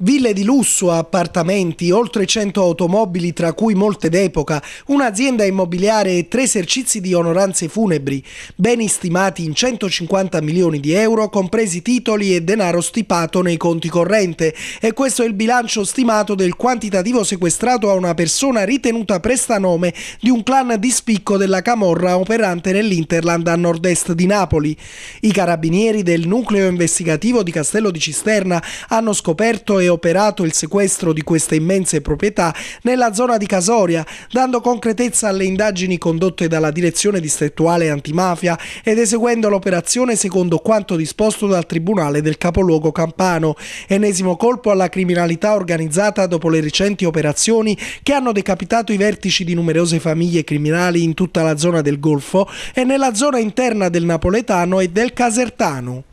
Ville di lusso, appartamenti, oltre 100 automobili tra cui molte d'epoca, un'azienda immobiliare e tre esercizi di onoranze funebri, beni stimati in 150 milioni di euro, compresi titoli e denaro stipato nei conti corrente. E questo è il bilancio stimato del quantitativo sequestrato a una persona ritenuta prestanome di un clan di spicco della Camorra operante nell'Interland a nord-est di Napoli. I carabinieri del nucleo investigativo di Castello di Cisterna hanno scoperto e operato il sequestro di queste immense proprietà nella zona di Casoria, dando concretezza alle indagini condotte dalla Direzione Distrettuale Antimafia ed eseguendo l'operazione secondo quanto disposto dal Tribunale del Capoluogo Campano. Enesimo colpo alla criminalità organizzata dopo le recenti operazioni che hanno decapitato i vertici di numerose famiglie criminali in tutta la zona del Golfo e nella zona interna del napoletano e del casertano.